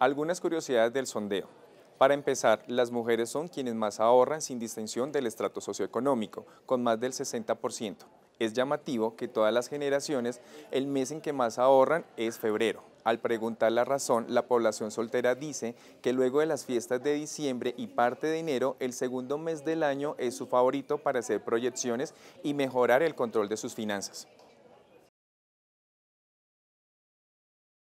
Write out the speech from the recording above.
Algunas curiosidades del sondeo. Para empezar, las mujeres son quienes más ahorran sin distinción del estrato socioeconómico, con más del 60%. Es llamativo que todas las generaciones, el mes en que más ahorran es febrero. Al preguntar la razón, la población soltera dice que luego de las fiestas de diciembre y parte de enero, el segundo mes del año es su favorito para hacer proyecciones y mejorar el control de sus finanzas.